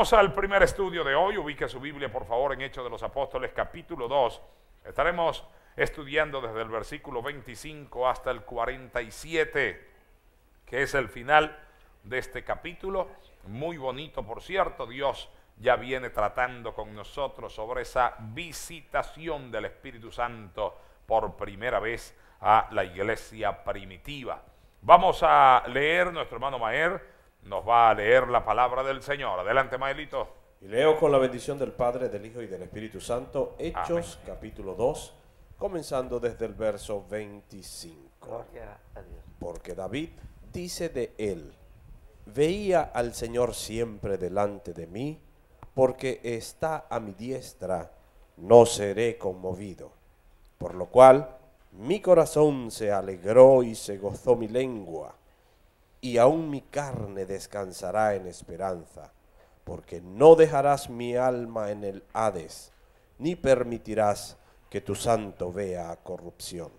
Vamos al primer estudio de hoy. Ubique su Biblia, por favor, en Hechos de los Apóstoles, capítulo 2. Estaremos estudiando desde el versículo 25 hasta el 47, que es el final de este capítulo. Muy bonito, por cierto. Dios ya viene tratando con nosotros sobre esa visitación del Espíritu Santo por primera vez a la iglesia primitiva. Vamos a leer, nuestro hermano Maer nos va a leer la palabra del Señor. Adelante, Maelito. Y leo con la bendición del Padre, del Hijo y del Espíritu Santo, Hechos capítulo 2, comenzando desde el verso 25. Porque David dice de él, veía al Señor siempre delante de mí, porque está a mi diestra, no seré conmovido. Por lo cual, mi corazón se alegró y se gozó mi lengua y aún mi carne descansará en esperanza, porque no dejarás mi alma en el Hades, ni permitirás que tu santo vea corrupción.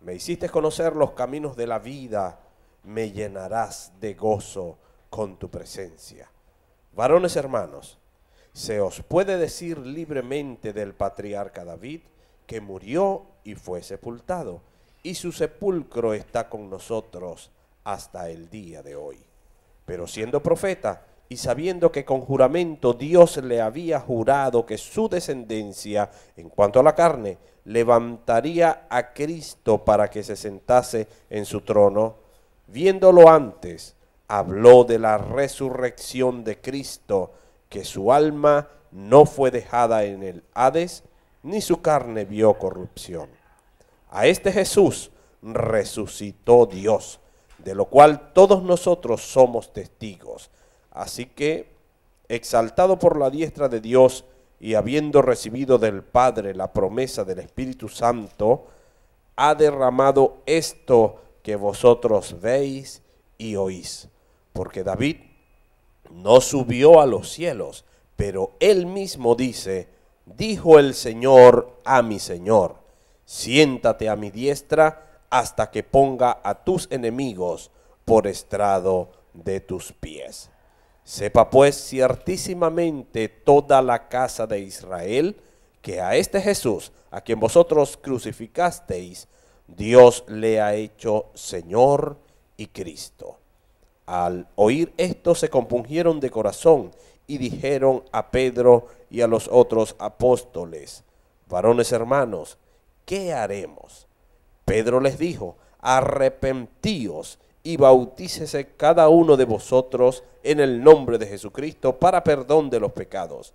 Me hiciste conocer los caminos de la vida, me llenarás de gozo con tu presencia. Varones hermanos, se os puede decir libremente del patriarca David que murió y fue sepultado, y su sepulcro está con nosotros hasta el día de hoy. Pero siendo profeta y sabiendo que con juramento Dios le había jurado que su descendencia, en cuanto a la carne, levantaría a Cristo para que se sentase en su trono, viéndolo antes, habló de la resurrección de Cristo, que su alma no fue dejada en el Hades, ni su carne vio corrupción. A este Jesús resucitó Dios de lo cual todos nosotros somos testigos. Así que, exaltado por la diestra de Dios y habiendo recibido del Padre la promesa del Espíritu Santo, ha derramado esto que vosotros veis y oís. Porque David no subió a los cielos, pero él mismo dice, dijo el Señor a mi Señor, siéntate a mi diestra, hasta que ponga a tus enemigos por estrado de tus pies. Sepa pues ciertísimamente toda la casa de Israel que a este Jesús, a quien vosotros crucificasteis, Dios le ha hecho Señor y Cristo. Al oír esto se compungieron de corazón y dijeron a Pedro y a los otros apóstoles, varones hermanos, ¿qué haremos? Pedro les dijo, arrepentíos y bautícese cada uno de vosotros en el nombre de Jesucristo para perdón de los pecados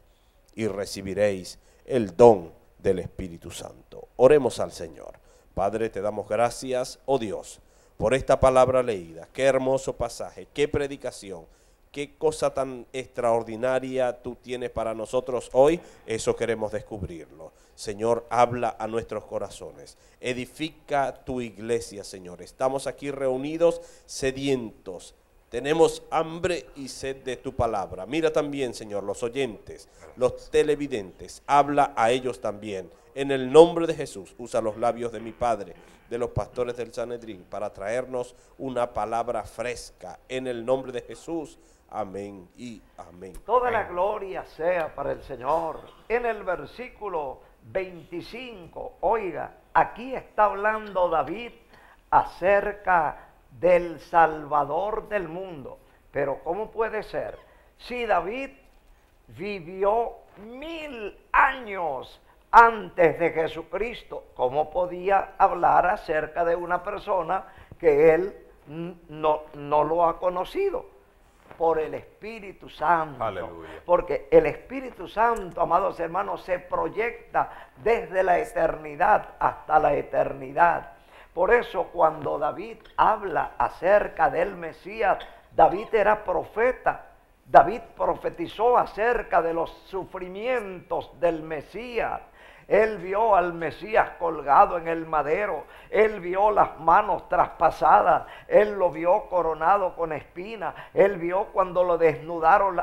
y recibiréis el don del Espíritu Santo. Oremos al Señor. Padre, te damos gracias, oh Dios, por esta palabra leída. Qué hermoso pasaje, qué predicación qué cosa tan extraordinaria tú tienes para nosotros hoy, eso queremos descubrirlo. Señor, habla a nuestros corazones. Edifica tu iglesia, Señor. Estamos aquí reunidos sedientos. Tenemos hambre y sed de tu palabra. Mira también, Señor, los oyentes, los televidentes. Habla a ellos también. En el nombre de Jesús, usa los labios de mi Padre, de los pastores del Sanedrín, para traernos una palabra fresca. En el nombre de Jesús. Amén y amén. Toda la gloria sea para el Señor. En el versículo 25, oiga, aquí está hablando David acerca del Salvador del mundo. Pero ¿cómo puede ser? Si David vivió mil años antes de Jesucristo, ¿cómo podía hablar acerca de una persona que él no, no lo ha conocido? por el Espíritu Santo. Porque el Espíritu Santo, amados hermanos, se proyecta desde la eternidad hasta la eternidad. Por eso cuando David habla acerca del Mesías, David era profeta. David profetizó acerca de los sufrimientos del Mesías. Él vio al Mesías colgado en el madero. Él vio las manos traspasadas. Él lo vio coronado con espinas. Él vio cuando lo desnudaron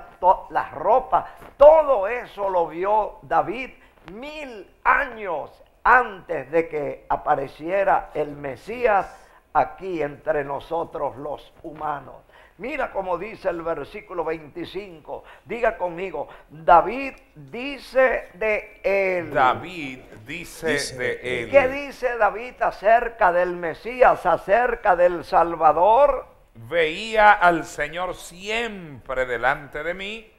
las ropas. Todo eso lo vio David mil años antes de que apareciera el Mesías aquí entre nosotros los humanos. Mira como dice el versículo 25. Diga conmigo, David dice de él. David dice, de él. ¿Qué dice David acerca del Mesías, acerca del Salvador? Veía al Señor siempre delante de mí,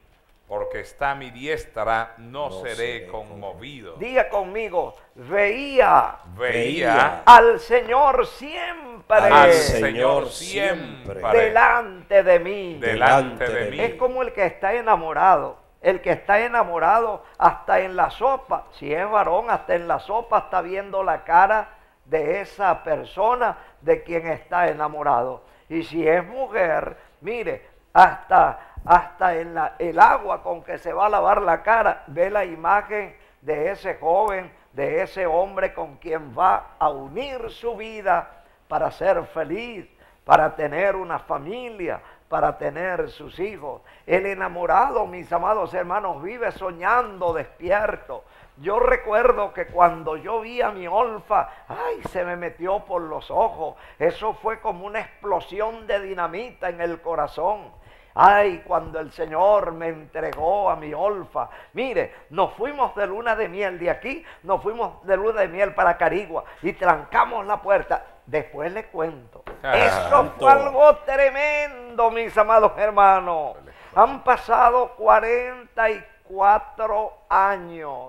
porque está a mi diestra, no, seré, conmovido. Diga conmigo, veía, veía al Señor siempre al Señor siempre delante de mí. Delante de mí. Es como el que está enamorado. El que está enamorado hasta en la sopa, si es varón, hasta en la sopa está viendo la cara de esa persona de quien está enamorado. Y si es mujer, mire, hasta, hasta en el agua con que se va a lavar la cara, ve la imagen de ese joven, de ese hombre con quien va a unir su vida para ser feliz, para tener una familia, para tener sus hijos. El enamorado, mis amados hermanos, vive soñando despierto. Yo recuerdo que cuando yo vi a mi olfa, ay, se me metió por los ojos. Eso fue como una explosión de dinamita en el corazón. Ay, cuando el Señor me entregó a mi olfa. Mire, nos fuimos de luna de miel de aquí, nos fuimos de luna de miel para Carigua y trancamos la puerta Después les cuento. Ah, es fue algo tremendo, mis amados hermanos. Pues. Han pasado 44 años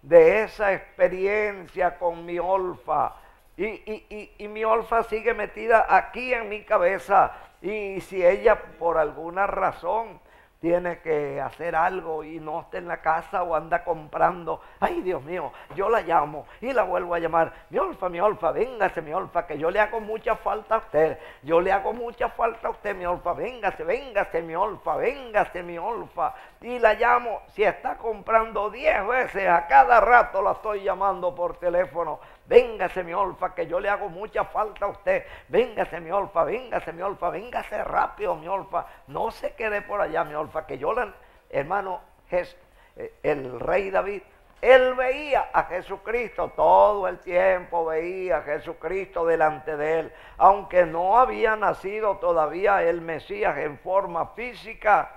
de esa experiencia con mi olfa. y, mi olfa sigue metida aquí en mi cabeza. Y si ella por alguna razón tiene que hacer algo y no está en la casa o anda comprando. Ay, Dios mío, yo la llamo y la vuelvo a llamar. Mi olfa, mi olfa, véngase, mi olfa, que yo le hago mucha falta a usted. Yo le hago mucha falta a usted, mi olfa, véngase, véngase, mi olfa, véngase, mi olfa. Y la llamo, si está comprando 10 veces, a cada rato la estoy llamando por teléfono Véngase mi olfa, que yo le hago mucha falta a usted. Véngase mi olfa, véngase mi olfa, véngase rápido mi olfa. No se quede por allá mi olfa, que yo la... hermano, es eh, el rey David, él veía a Jesucristo todo el tiempo, veía a Jesucristo delante de él. Aunque no había nacido todavía el Mesías en forma física,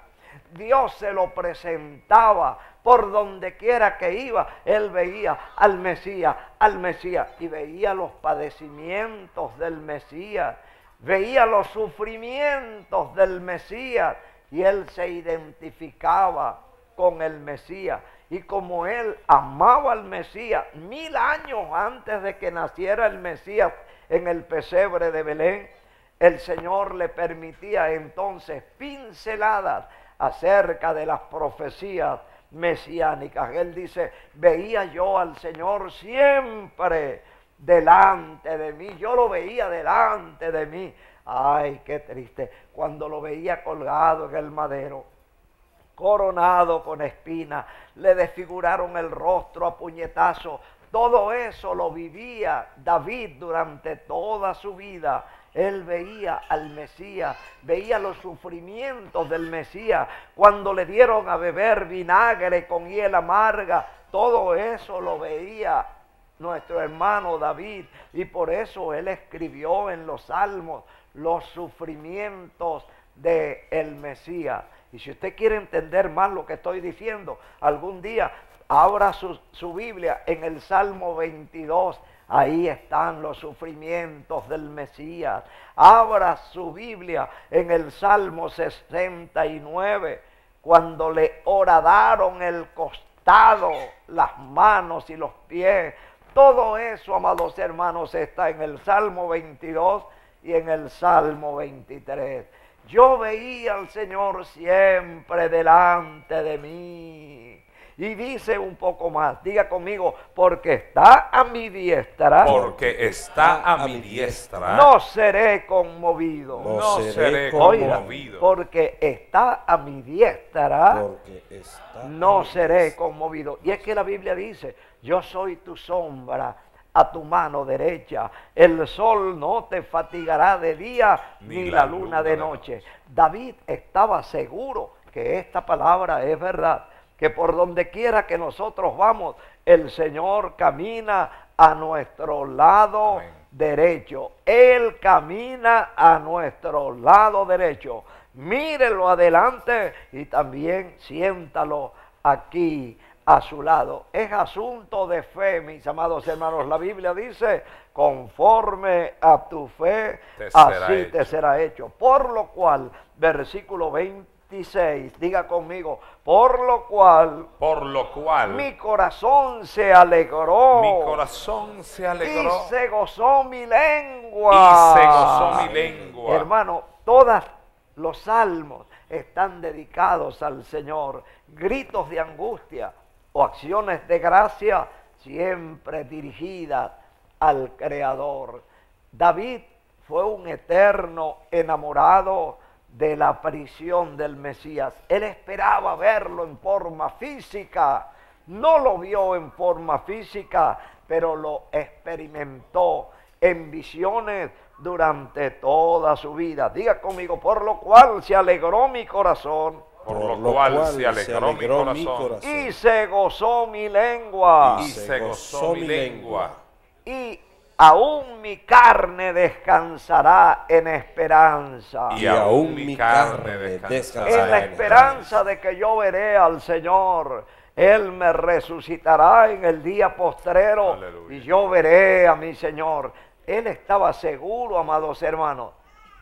Dios se lo presentaba por donde quiera que iba, él veía al Mesías, al Mesías. Y veía los padecimientos del Mesías, veía los sufrimientos del Mesías. Y él se identificaba con el Mesías. Y como él amaba al Mesías, mil años antes de que naciera el Mesías en el pesebre de Belén, el Señor le permitía entonces pinceladas acerca de las profecías mesiánicas. Él dice, veía yo al Señor siempre delante de mí, yo lo veía delante de mí. Ay, qué triste, cuando lo veía colgado en el madero, coronado con espinas, le desfiguraron el rostro a puñetazo. Todo eso lo vivía David durante toda su vida él veía al Mesías, veía los sufrimientos del Mesías, cuando le dieron a beber vinagre con hiel amarga, todo eso lo veía nuestro hermano David y por eso él escribió en los salmos los sufrimientos de el Mesías. Y si usted quiere entender más lo que estoy diciendo, algún día abra su, su Biblia en el Salmo 22 Ahí están los sufrimientos del Mesías. Abra su Biblia en el Salmo 69, cuando le oradaron el costado, las manos y los pies. Todo eso, amados hermanos, está en el Salmo 22 y en el Salmo 23. Yo veía al Señor siempre delante de mí. Y dice un poco más, diga conmigo, porque está a mi diestra. Porque está a, mi diestra. No seré conmovido. No, seré conmovido. porque está a mi diestra. no seré conmovido. Y es que la Biblia dice, yo soy tu sombra a tu mano derecha. El sol no te fatigará de día ni, la, luna de noche. David estaba seguro que esta palabra es verdad que por donde quiera que nosotros vamos, el Señor camina a nuestro lado derecho. Él camina a nuestro lado derecho. Mírelo adelante y también siéntalo aquí a su lado. Es asunto de fe, mis amados hermanos. La Biblia dice, conforme a tu fe, así te será hecho. Por lo cual, versículo 20 Diga conmigo, por lo cual, por lo cual, mi corazón se alegró, mi corazón se alegró, y se gozó mi lengua, y se gozó mi lengua. Hermano, todos los salmos están dedicados al Señor. Gritos de angustia o acciones de gracia siempre dirigidas al Creador. David fue un eterno enamorado de la aparición del Mesías. Él esperaba verlo en forma física, no lo vio en forma física, pero lo experimentó en visiones durante toda su vida. Diga conmigo, por lo cual se alegró mi corazón. Por, lo, cual, se, alegró mi, corazón, Y se gozó mi lengua. Y, se, gozó, mi lengua. lengua. Y aún mi carne descansará en esperanza. Y aún mi carne descansará. En la esperanza de que yo veré al Señor. Él me resucitará en el día postrero y yo veré a mi Señor. Él estaba seguro, amados hermanos,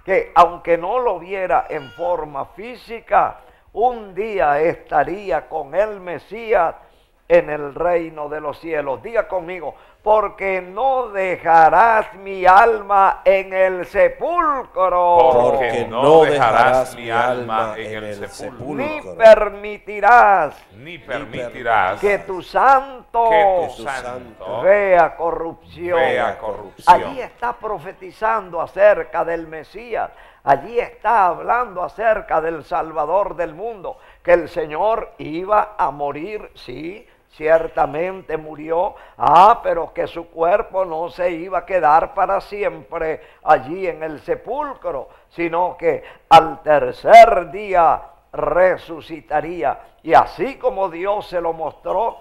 que aunque no lo viera en forma física, un día estaría con el Mesías en el reino de los cielos. Diga conmigo, porque no dejarás mi alma en el sepulcro. Porque no dejarás mi alma en el sepulcro. Ni permitirás, ni permitirás que tu santo, vea, corrupción. vea corrupción. Allí está profetizando acerca del Mesías. Allí está hablando acerca del Salvador del mundo, que el Señor iba a morir, sí, Ciertamente murió, ah, pero que su cuerpo no se iba a quedar para siempre allí en el sepulcro, sino que al tercer día resucitaría. Y así como Dios se lo mostró,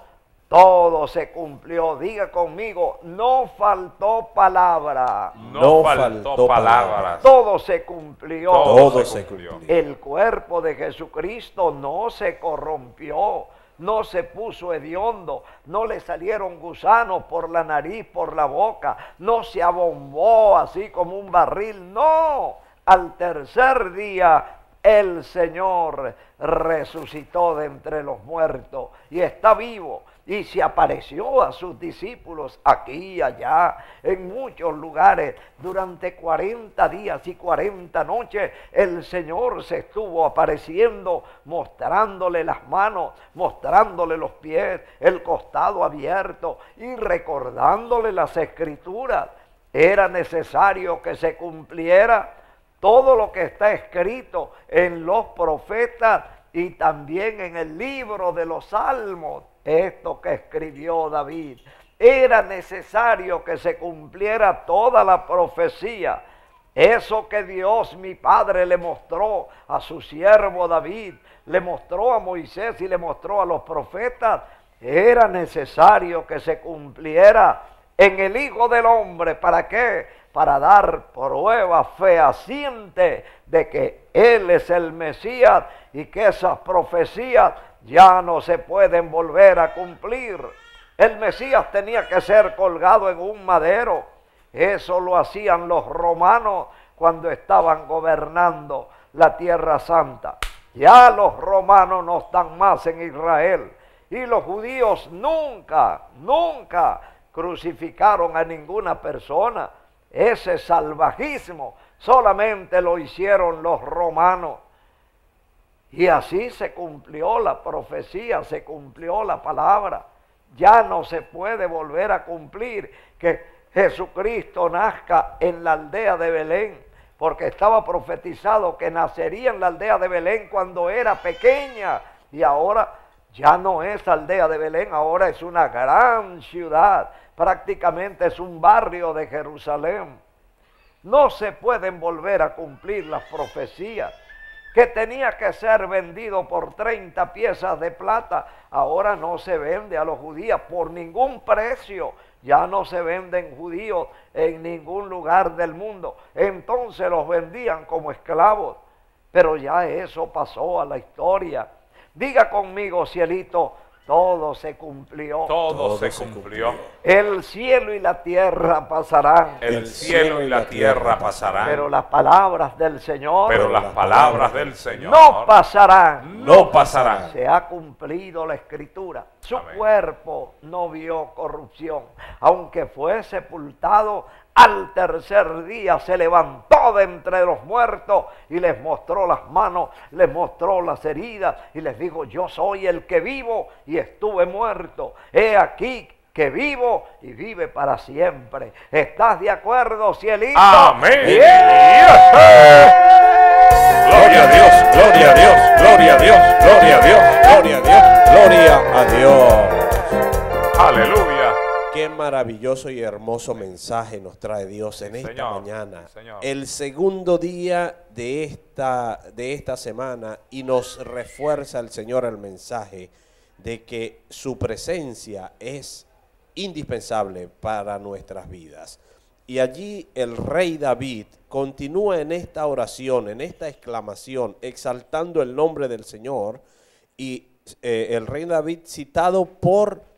todo se cumplió. Diga conmigo, no faltó palabra. No, faltó, palabra. Todo se cumplió. Todo, se cumplió. El cuerpo de Jesucristo no se corrompió no se puso hediondo, no le salieron gusanos por la nariz, por la boca, no se abombó así como un barril, no. Al tercer día el Señor resucitó de entre los muertos y está vivo y se apareció a sus discípulos aquí y allá, en muchos lugares. Durante 40 días y 40 noches el Señor se estuvo apareciendo, mostrándole las manos, mostrándole los pies, el costado abierto y recordándole las escrituras. Era necesario que se cumpliera todo lo que está escrito en los profetas y también en el libro de los salmos esto que escribió David. Era necesario que se cumpliera toda la profecía. Eso que Dios mi Padre le mostró a su siervo David, le mostró a Moisés y le mostró a los profetas, era necesario que se cumpliera en el Hijo del Hombre. ¿Para qué? Para dar prueba fehaciente de que Él es el Mesías y que esas profecías ya no se pueden volver a cumplir. El Mesías tenía que ser colgado en un madero. Eso lo hacían los romanos cuando estaban gobernando la tierra santa. Ya los romanos no están más en Israel. Y los judíos nunca, nunca crucificaron a ninguna persona. Ese salvajismo solamente lo hicieron los romanos. Y así se cumplió la profecía, se cumplió la palabra. Ya no se puede volver a cumplir que Jesucristo nazca en la aldea de Belén, porque estaba profetizado que nacería en la aldea de Belén cuando era pequeña. Y ahora ya no es aldea de Belén, ahora es una gran ciudad, prácticamente es un barrio de Jerusalén. No se pueden volver a cumplir las profecías que tenía que ser vendido por 30 piezas de plata, ahora no se vende a los judíos por ningún precio. Ya no se venden judíos en ningún lugar del mundo. Entonces los vendían como esclavos. Pero ya eso pasó a la historia. Diga conmigo, cielito, todo se cumplió. Todo, se cumplió. El cielo y la tierra pasarán. El cielo y la tierra pasarán. Pero las palabras del Señor. Pero las palabras del Señor. No pasarán. No pasarán. Se ha cumplido la escritura. Su cuerpo no vio corrupción. Aunque fue sepultado, al tercer día se levantó de entre los muertos y les mostró las manos, les mostró las heridas y les dijo, yo soy el que vivo y estuve muerto. He aquí que vivo y vive para siempre. ¿Estás de acuerdo, cielito? Amén. Gloria a Dios, gloria a Dios, gloria a Dios, gloria a Dios, gloria a Dios, gloria a Dios. Aleluya. Qué maravilloso y hermoso mensaje nos trae Dios en esta mañana. El segundo día de esta, de esta semana y nos refuerza el Señor el mensaje de que su presencia es indispensable para nuestras vidas. Y allí el rey David continúa en esta oración, en esta exclamación, exaltando el nombre del Señor y eh, el rey David citado por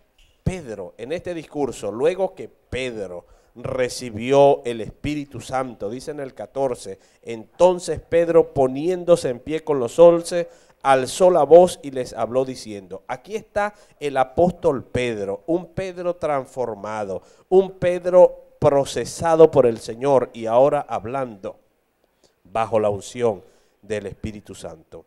Pedro, en este discurso, luego que Pedro recibió el Espíritu Santo, dice en el 14, entonces Pedro poniéndose en pie con los once, alzó la voz y les habló diciendo, aquí está el apóstol Pedro, un Pedro transformado, un Pedro procesado por el Señor y ahora hablando bajo la unción del Espíritu Santo.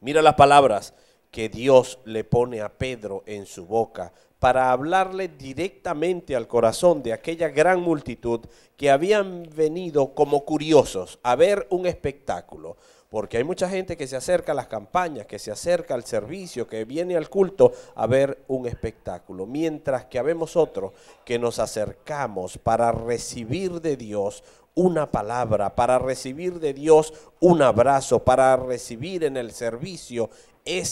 Mira las palabras que Dios le pone a Pedro en su boca para hablarle directamente al corazón de aquella gran multitud que habían venido como curiosos a ver un espectáculo. Porque hay mucha gente que se acerca a las campañas, que se acerca al servicio, que viene al culto a ver un espectáculo. Mientras que habemos otros que nos acercamos para recibir de Dios una palabra, para recibir de Dios un abrazo, para recibir en el servicio e,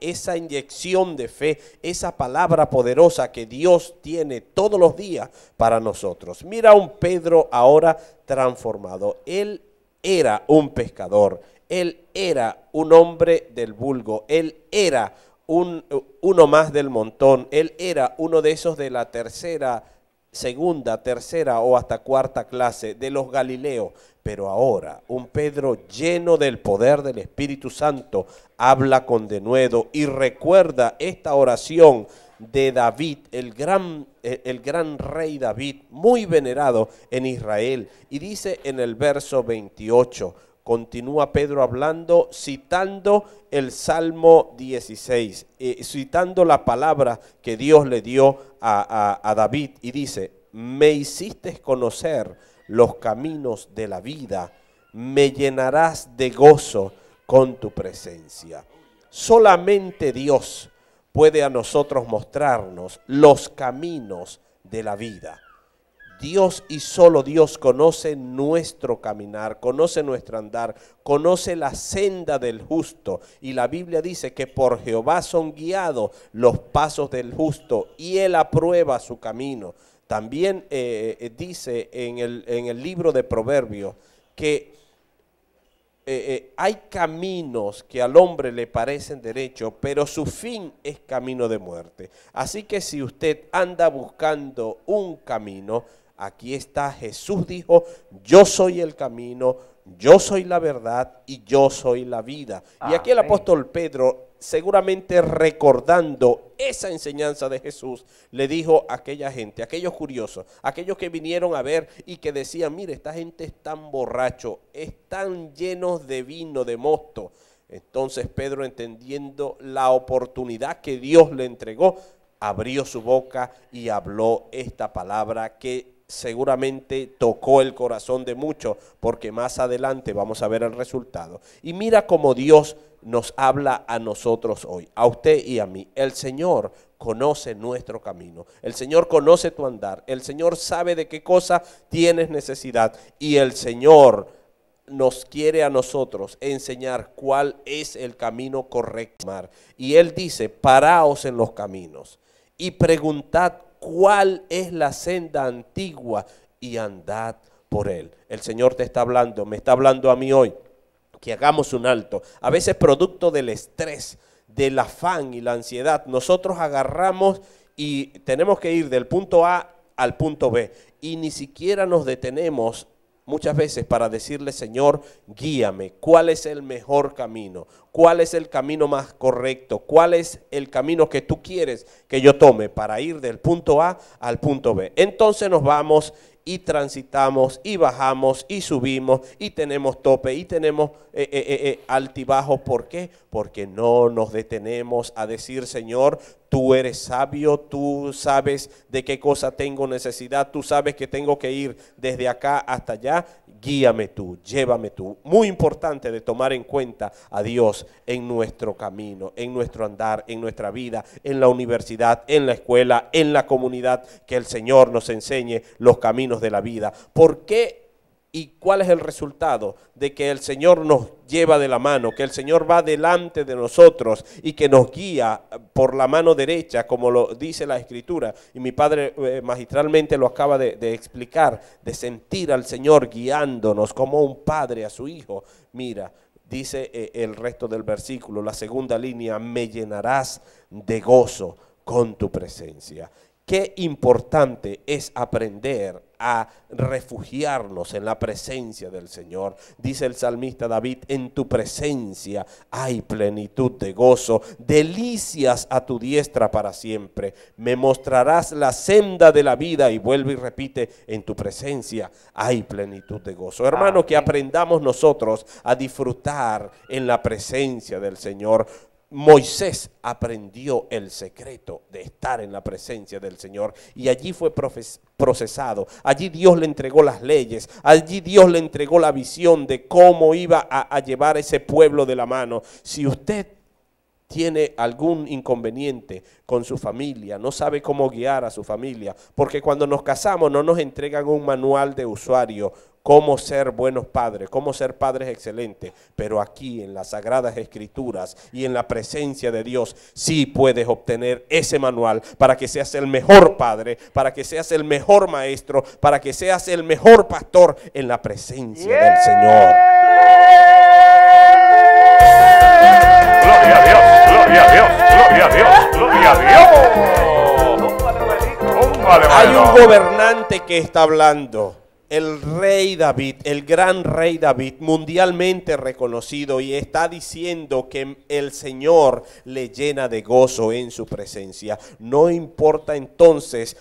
esa inyección de fe, esa palabra poderosa que Dios tiene todos los días para nosotros. Mira a un Pedro ahora transformado. Él era un pescador, él era un hombre del vulgo, él era uno más del montón, él era uno de esos de la tercera, segunda, tercera o hasta cuarta clase, de los Galileos. Pero ahora un Pedro lleno del poder del Espíritu Santo habla con denuedo y recuerda esta oración de David, el gran, eh, el gran rey David, muy venerado en Israel. Y dice en el verso 28, continúa Pedro hablando, citando el Salmo 16, eh, citando la palabra que Dios le dio a David y dice, me hiciste conocer los caminos de la vida, me llenarás de gozo con tu presencia. Solamente Dios puede a nosotros mostrarnos los caminos de la vida. Dios y solo Dios conoce nuestro caminar, conoce nuestro andar, conoce la senda del justo. Y la Biblia dice que por Jehová son guiados los pasos del justo y él aprueba su camino. También eh, eh, dice en el, en el libro de Proverbios que eh, eh, hay caminos que al hombre le parecen derechos, pero su fin es camino de muerte. Así que si usted anda buscando un camino, aquí está Jesús dijo, yo soy el camino, yo soy la verdad y yo soy la vida. y aquí el apóstol Pedro seguramente recordando esa enseñanza de Jesús, le dijo a aquella gente, aquellos curiosos, aquellos que vinieron a ver y que decían, mire, esta gente es tan borracho, están llenos de vino, de mosto. Entonces Pedro, entendiendo la oportunidad que Dios le entregó, abrió su boca y habló esta palabra que seguramente tocó el corazón de muchos, porque más adelante vamos a ver el resultado. Y mira cómo Dios nos habla a nosotros hoy, a usted y a mí. El Señor conoce nuestro camino, el Señor conoce tu andar, el Señor sabe de qué cosa tienes necesidad y el Señor nos quiere a nosotros enseñar cuál es el camino correcto. Y Él dice, paraos en los caminos y preguntad cuál es la senda antigua y andad por él. El Señor te está hablando, me está hablando a mí hoy, que hagamos un alto. A veces producto del estrés, del afán y la ansiedad, nosotros agarramos y tenemos que ir del punto A al punto B y ni siquiera nos detenemos muchas veces para decirle, Señor, guíame, ¿cuál es el mejor camino? ¿Cuál es el camino más correcto? ¿Cuál es el camino que tú quieres que yo tome para ir del punto A al punto B? Entonces nos vamos y transitamos y bajamos y subimos y tenemos tope y tenemos eh, eh, eh, altibajo, altibajos. ¿Por qué? Porque no nos detenemos a decir, Señor, tú eres sabio, tú sabes de qué cosa tengo necesidad, tú sabes que tengo que ir desde acá hasta allá, guíame tú, llévame tú. Muy importante de tomar en cuenta a Dios en nuestro camino, en nuestro andar, en nuestra vida, en la universidad, en la escuela, en la comunidad, que el Señor nos enseñe los caminos de la vida. ¿Por qué ¿Y cuál es el resultado? De que el Señor nos lleva de la mano, que el Señor va delante de nosotros y que nos guía por la mano derecha, como lo dice la Escritura. Y mi padre eh, magistralmente lo acaba de, explicar, de sentir al Señor guiándonos como un padre a su hijo. Mira, dice eh, el resto del versículo, la segunda línea, me llenarás de gozo con tu presencia. Qué importante es aprender a refugiarnos en la presencia del Señor. Dice el salmista David, en tu presencia hay plenitud de gozo, delicias a tu diestra para siempre. Me mostrarás la senda de la vida y vuelve y repite, en tu presencia hay plenitud de gozo. Hermano, que aprendamos nosotros a disfrutar en la presencia del Señor Moisés aprendió el secreto de estar en la presencia del Señor y allí fue procesado. Allí Dios le entregó las leyes, allí Dios le entregó la visión de cómo iba a, llevar ese pueblo de la mano. Si usted tiene algún inconveniente con su familia, no sabe cómo guiar a su familia, porque cuando nos casamos no nos entregan un manual de usuario, cómo ser buenos padres, cómo ser padres excelentes, pero aquí en las sagradas escrituras y en la presencia de Dios sí puedes obtener ese manual para que seas el mejor padre, para que seas el mejor maestro, para que seas el mejor pastor en la presencia del Señor. Gloria a Dios, gloria a Dios, gloria a Dios, gloria a Dios. Oh. Hay un gobernante que está hablando el rey David, el gran rey David, mundialmente reconocido, y está diciendo que el Señor le llena de gozo en su presencia. No importa entonces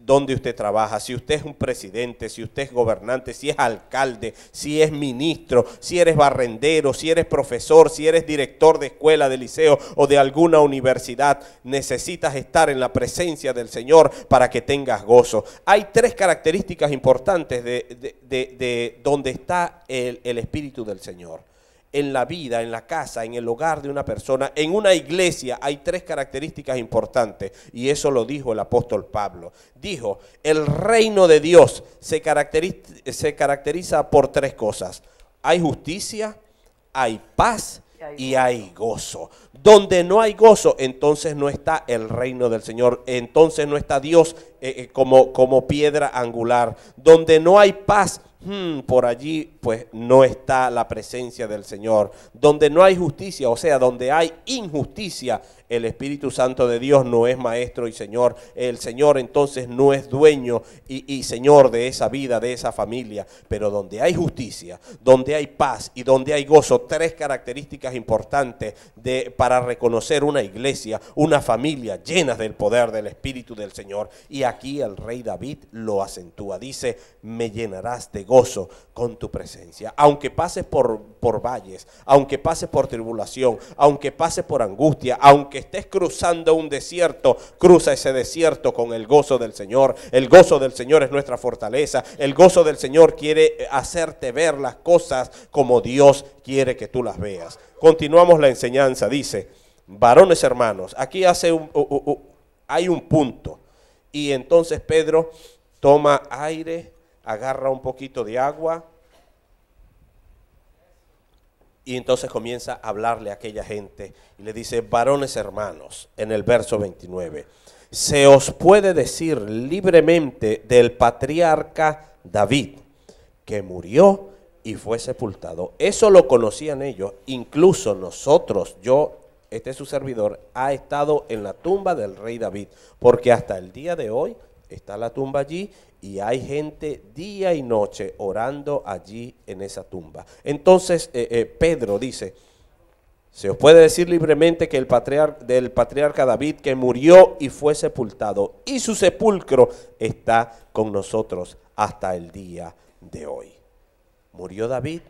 donde usted trabaja, si usted es un presidente, si usted es gobernante, si es alcalde, si es ministro, si eres barrendero, si eres profesor, si eres director de escuela, de liceo o de alguna universidad, necesitas estar en la presencia del Señor para que tengas gozo. Hay tres características importantes de, de, donde está el, el Espíritu del Señor en la vida, en la casa, en el hogar de una persona, en una iglesia, hay tres características importantes. Y eso lo dijo el apóstol Pablo. Dijo, el reino de Dios se caracteriza, por tres cosas. Hay justicia, hay paz y hay gozo. Donde no hay gozo, entonces no está el reino del Señor, entonces no está Dios eh, eh, como piedra angular. Donde no hay paz, Hmm, por allí pues no está la presencia del Señor. Donde no hay justicia, o sea, donde hay injusticia, el Espíritu Santo de Dios no es maestro y Señor. El Señor entonces no es dueño y, Señor de esa vida, de esa familia. Pero donde hay justicia, donde hay paz y donde hay gozo, tres características importantes de, para reconocer una iglesia, una familia llenas del poder del Espíritu del Señor. Y aquí el rey David lo acentúa. Dice, me llenarás de gozo con tu presencia. Aunque pases por, por valles, aunque pases por tribulación, aunque pases por angustia, aunque estés cruzando un desierto, cruza ese desierto con el gozo del Señor. El gozo del Señor es nuestra fortaleza. El gozo del Señor quiere eh, hacerte ver las cosas como Dios quiere que tú las veas. Continuamos la enseñanza, dice, varones hermanos, aquí hace un, hay un punto. Y entonces Pedro toma aire, agarra un poquito de agua, y entonces comienza a hablarle a aquella gente y le dice, varones hermanos, en el verso 29, se os puede decir libremente del patriarca David, que murió y fue sepultado. Eso lo conocían ellos, incluso nosotros, yo, este es su servidor, ha estado en la tumba del rey David, porque hasta el día de hoy está la tumba allí y hay gente día y noche orando allí en esa tumba. Entonces eh, eh, Pedro dice, se os puede decir libremente que el del patriarca David que murió y fue sepultado y su sepulcro está con nosotros hasta el día de hoy. Murió David,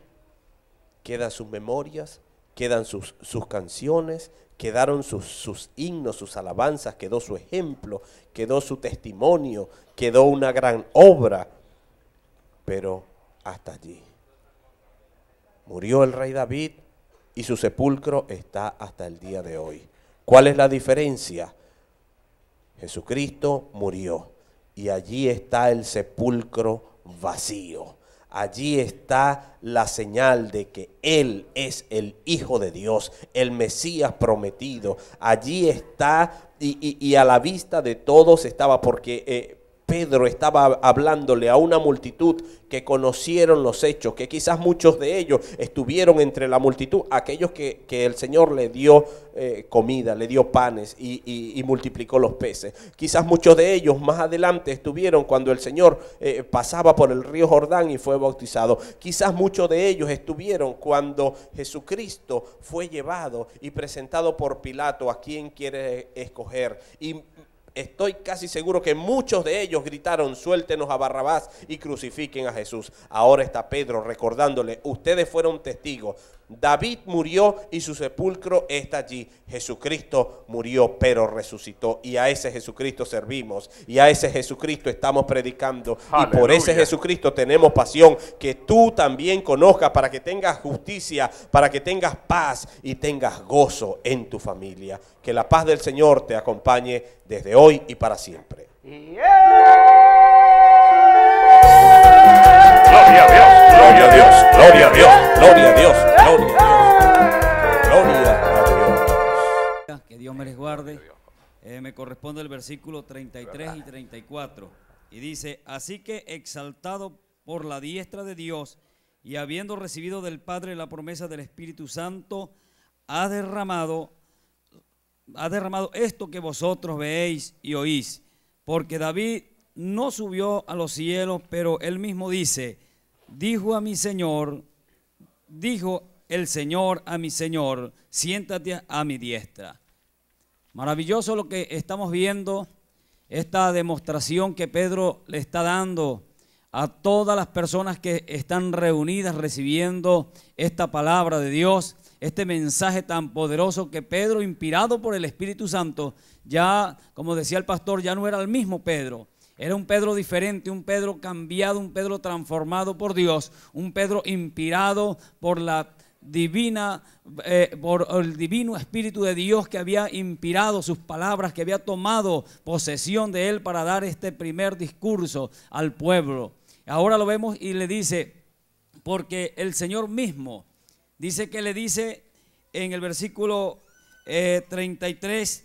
quedan sus memorias, quedan sus canciones, quedaron sus, himnos, sus alabanzas, quedó su ejemplo, quedó su testimonio, quedó una gran obra, pero hasta allí. Murió el rey David y su sepulcro está hasta el día de hoy. ¿Cuál es la diferencia? Jesucristo murió y allí está el sepulcro vacío. Allí está la señal de que Él es el Hijo de Dios, el Mesías prometido. Allí está y, a la vista de todos estaba, porque eh, Pedro estaba hablándole a una multitud que conocieron los hechos, que quizás muchos de ellos estuvieron entre la multitud, aquellos que, el Señor le dio eh, comida, le dio panes y, multiplicó los peces. Quizás muchos de ellos más adelante estuvieron cuando el Señor eh, pasaba por el río Jordán y fue bautizado. Quizás muchos de ellos estuvieron cuando Jesucristo fue llevado y presentado por Pilato a quien quiere escoger. Y Estoy casi seguro que muchos de ellos gritaron, suéltenos a Barrabás y crucifiquen a Jesús. Ahora está Pedro recordándole, ustedes fueron testigos, David murió y su sepulcro está allí. Jesucristo murió pero resucitó y a ese Jesucristo servimos y a ese Jesucristo estamos predicando y por ese Jesucristo tenemos pasión que tú también conozcas para que tengas justicia, para que tengas paz y tengas gozo en tu familia. Que la paz del Señor te acompañe desde hoy y para siempre. Gloria a Dios, gloria a Dios, gloria a Dios, gloria a Dios. Gloria Que Dios me les guarde. Eh, me corresponde el versículo 33 y 34. Y dice, así que exaltado por la diestra de Dios y habiendo recibido del Padre la promesa del Espíritu Santo, ha derramado, ha derramado esto que vosotros veéis y oís. Porque David no subió a los cielos, pero él mismo dice, dijo a mi Señor, dijo el Señor a mi Señor, siéntate a mi diestra. Maravilloso lo que estamos viendo, esta demostración que Pedro le está dando a todas las personas que están reunidas recibiendo esta palabra de Dios, este mensaje tan poderoso que Pedro, inspirado por el Espíritu Santo, ya, como decía el pastor, ya no era el mismo Pedro, era un Pedro diferente, un Pedro cambiado, un Pedro transformado por Dios, un Pedro inspirado por la divina, eh, por el divino Espíritu de Dios que había inspirado sus palabras, que había tomado posesión de él para dar este primer discurso al pueblo. Ahora lo vemos y le dice, porque el Señor mismo dice que le dice en el versículo 33, eh,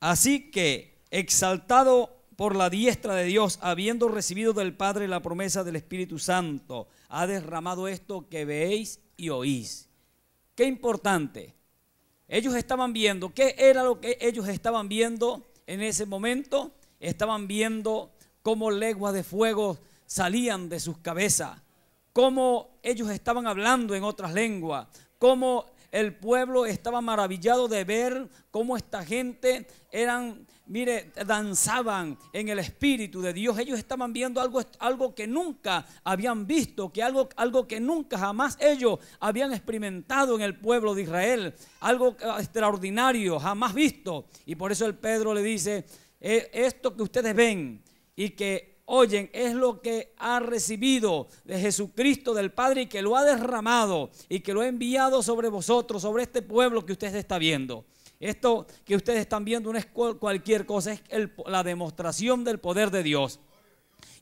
así que exaltado por la diestra de Dios, habiendo recibido del Padre la promesa del Espíritu Santo, ha derramado esto que veis y oís. Qué importante. Ellos estaban viendo, ¿qué era lo que ellos estaban viendo en ese momento? Estaban viendo cómo leguas de fuego salían de sus cabezas, cómo ellos estaban hablando en otras lenguas, cómo el pueblo estaba maravillado de ver cómo esta gente eran mire, danzaban en el Espíritu de Dios. Ellos estaban viendo algo, algo que nunca habían visto, que algo, algo que nunca jamás ellos habían experimentado en el pueblo de Israel. Algo ah, extraordinario, jamás visto. Y por eso el Pedro le dice, e, esto que ustedes ven y que oyen, es lo que ha recibido de Jesucristo del Padre y que lo ha derramado y que lo ha enviado sobre vosotros, sobre este pueblo que usted está viendo. Esto que ustedes están viendo no es cualquier cosa, es la demostración del poder de Dios.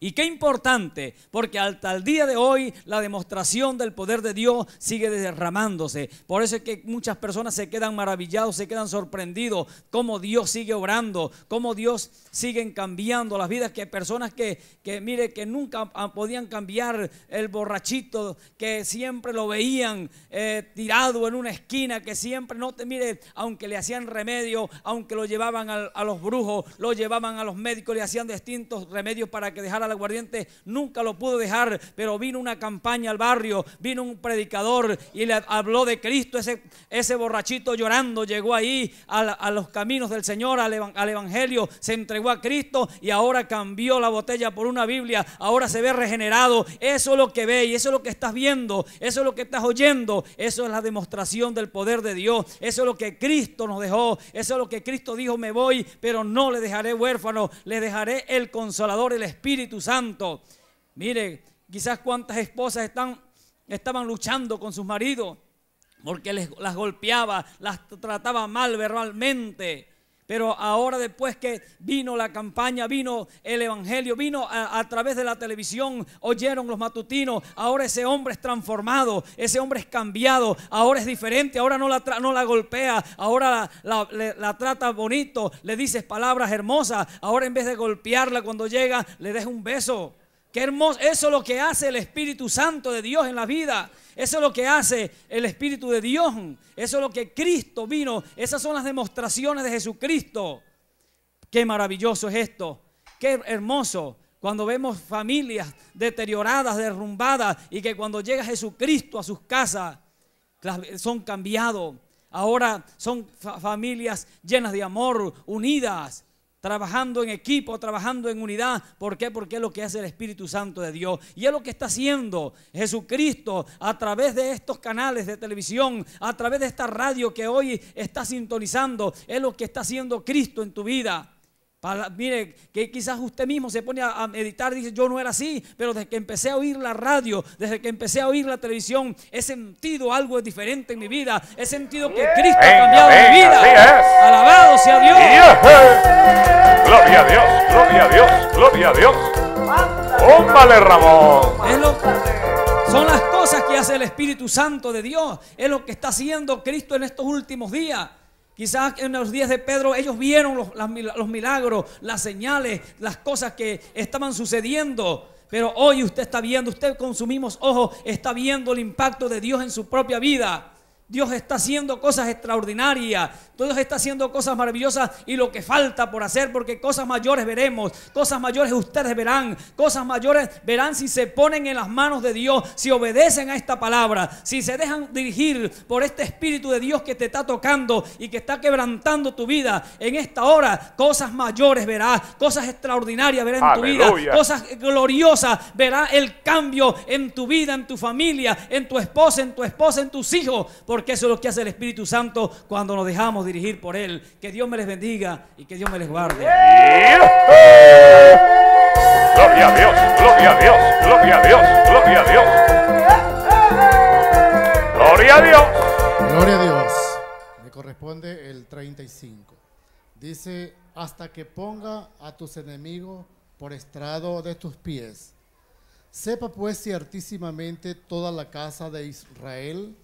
Y qué importante, porque hasta el día de hoy la demostración del poder de Dios sigue derramándose. Por eso es que muchas personas se quedan maravillados, se quedan sorprendidos cómo Dios sigue obrando, cómo Dios sigue cambiando las vidas que personas que, mire, que nunca podían cambiar el borrachito, que siempre lo veían eh, tirado en una esquina, que siempre no te mire, aunque le hacían remedio, aunque lo llevaban a los brujos, lo llevaban a los médicos, le hacían distintos remedios para que dejara al aguardiente, nunca lo pudo dejar, pero vino una campaña al barrio, vino un predicador y le habló de Cristo, ese, ese borrachito llorando llegó ahí a, los caminos del Señor, al, al Evangelio, se entregó a Cristo y ahora cambió la botella por una Biblia, ahora se ve regenerado, eso es lo que ve y eso es lo que estás viendo, eso es lo que estás oyendo, eso es la demostración del poder de Dios, eso es lo que Cristo nos dejó, eso es lo que Cristo dijo, me voy, pero no le dejaré huérfano, le dejaré el consolador, el Espíritu Santo. Mire, quizás cuántas esposas están, estaban luchando con sus maridos porque les, las golpeaba, las trataba mal verbalmente. Pero ahora después que vino la campaña, vino el Evangelio, vino a, través de la televisión, oyeron los matutinos, ahora ese hombre es transformado, ese hombre es cambiado, ahora es diferente, ahora no la, no la golpea, ahora la, trata bonito, le dices palabras hermosas, ahora en vez de golpearla cuando llega, le deja un beso hermoso, eso es lo que hace el Espíritu Santo de Dios en la vida. Eso es lo que hace el Espíritu de Dios. Eso es lo que Cristo vino. Esas son las demostraciones de Jesucristo. Qué maravilloso es esto. Qué hermoso cuando vemos familias deterioradas, derrumbadas, y que cuando llega Jesucristo a sus casas, son cambiados. Ahora son familias llenas de amor, unidas, trabajando en equipo, trabajando en unidad. ¿Por qué? Porque es lo que hace el Espíritu Santo de Dios. Y es lo que está haciendo Jesucristo a través de estos canales de televisión, a través de esta radio que hoy está sintonizando. Es lo que está haciendo Cristo en tu vida mire, que quizás usted mismo se pone a, a, meditar, dice, yo no era así, pero desde que empecé a oír la radio, desde que empecé a oír la televisión, he sentido algo diferente en mi vida, he sentido que Cristo ha cambiado mi vida. Alabado sea Dios. Gloria a Dios, gloria a Dios, gloria a Dios. Ramón! son las cosas que hace el Espíritu Santo de Dios, es lo que está haciendo Cristo en estos últimos días. Quizás en los días de Pedro ellos vieron los, milagros, las señales, las cosas que estaban sucediendo. Pero hoy usted está viendo, usted consumimos sus ojos está viendo el impacto de Dios en su propia vida. Dios está haciendo cosas extraordinarias. Dios está haciendo cosas maravillosas y lo que falta por hacer, porque cosas mayores veremos, cosas mayores ustedes verán, cosas mayores verán si se ponen en las manos de Dios, si obedecen a esta palabra, si se dejan dirigir por este Espíritu de Dios que te está tocando y que está quebrantando tu vida. En esta hora, cosas mayores verás, cosas extraordinarias verás en tu vida, cosas gloriosas verás el cambio en tu vida, en tu familia, en tu esposa, en tu esposa, en tus hijos. por porque eso es lo que hace el Espíritu Santo cuando nos dejamos dirigir por Él. Que Dios me les bendiga y que Dios me les guarde. Gloria a Dios, gloria a Dios, gloria a Dios, gloria a Dios. Gloria a Dios. Gloria a Dios. Me corresponde el 35. Dice, hasta que ponga a tus enemigos por estrado de tus pies. Sepa pues ciertísimamente toda la casa de Israel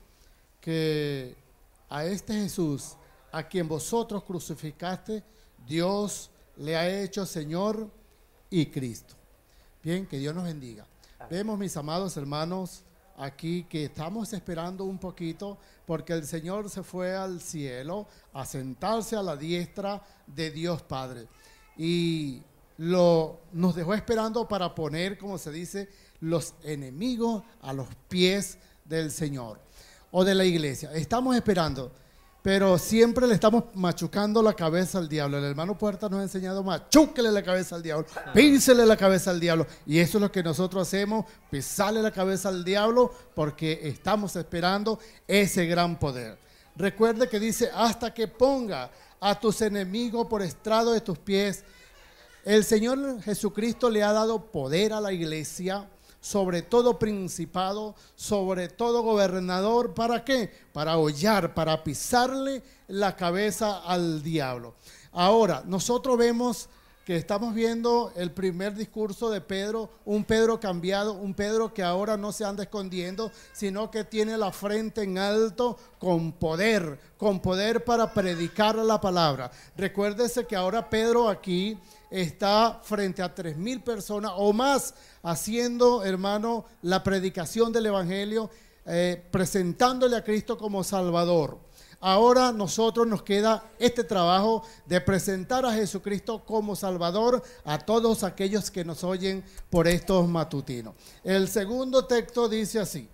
que a este Jesús, a quien vosotros crucificaste, Dios le ha hecho Señor y Cristo. Bien, que Dios nos bendiga. Vemos, mis amados hermanos, aquí que estamos esperando un poquito porque el Señor se fue al cielo a sentarse a la diestra de Dios Padre. Y lo, nos dejó esperando para poner, como se dice, los enemigos a los pies del Señor o de la iglesia. Estamos esperando, pero siempre le estamos machucando la cabeza al diablo. El hermano Puerta nos ha enseñado, machúquele la cabeza al diablo, píncele la cabeza al diablo. Y eso es lo que nosotros hacemos, pisale la cabeza al diablo, porque estamos esperando ese gran poder. Recuerde que dice, hasta que ponga a tus enemigos por estrado de tus pies. El Señor Jesucristo le ha dado poder a la iglesia sobre todo principado, sobre todo gobernador. ¿Para qué? Para hollar, para pisarle la cabeza al diablo. Ahora, nosotros vemos que estamos viendo el primer discurso de Pedro, un Pedro cambiado, un Pedro que ahora no se anda escondiendo, sino que tiene la frente en alto con poder, con poder para predicar la palabra. Recuérdese que ahora Pedro aquí está frente a tres mil personas o más haciendo, hermano, la predicación del Evangelio, eh, presentándole a Cristo como Salvador. Ahora nosotros nos queda este trabajo de presentar a Jesucristo como Salvador a todos aquellos que nos oyen por estos matutinos. El segundo texto dice así,